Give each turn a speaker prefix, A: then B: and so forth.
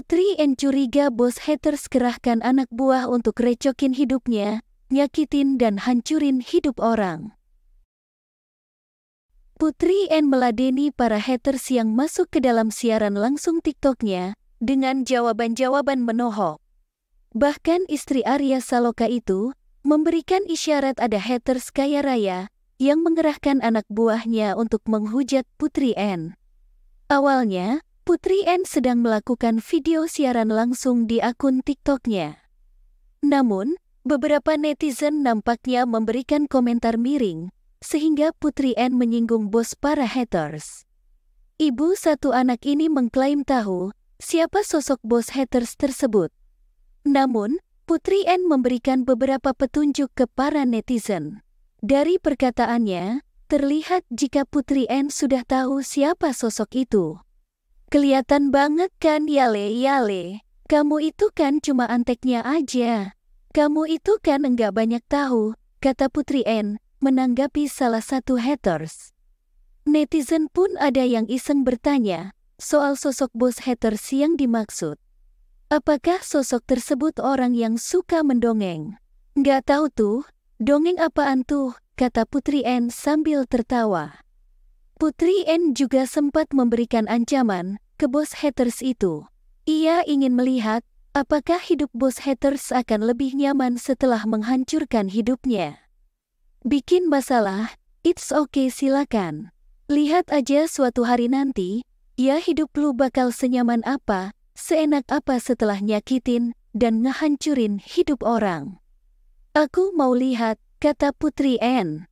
A: Putri N curiga bos haters kerahkan anak buah untuk recokin hidupnya, nyakitin dan hancurin hidup orang. Putri N meladeni para haters yang masuk ke dalam siaran langsung TikToknya dengan jawaban-jawaban menohok. Bahkan istri Arya Saloka itu memberikan isyarat ada haters kaya raya yang mengerahkan anak buahnya untuk menghujat Putri N. Awalnya, Putri N sedang melakukan video siaran langsung di akun TikToknya. Namun, beberapa netizen nampaknya memberikan komentar miring, sehingga Putri N menyinggung bos para haters. Ibu satu anak ini mengklaim tahu siapa sosok bos haters tersebut. Namun, Putri N memberikan beberapa petunjuk ke para netizen. Dari perkataannya, terlihat jika Putri N sudah tahu siapa sosok itu. Kelihatan banget kan yale-yale. Kamu itu kan cuma anteknya aja. Kamu itu kan enggak banyak tahu, kata Putri N, menanggapi salah satu haters. Netizen pun ada yang iseng bertanya soal sosok bos haters yang dimaksud. Apakah sosok tersebut orang yang suka mendongeng? Enggak tahu tuh, dongeng apaan tuh, kata Putri N sambil tertawa. Putri N juga sempat memberikan ancaman ke bos haters itu. Ia ingin melihat apakah hidup bos haters akan lebih nyaman setelah menghancurkan hidupnya. Bikin masalah, it's okay silakan. Lihat aja suatu hari nanti, ya hidup lu bakal senyaman apa, seenak apa setelah nyakitin dan ngehancurin hidup orang. Aku mau lihat, kata Putri N.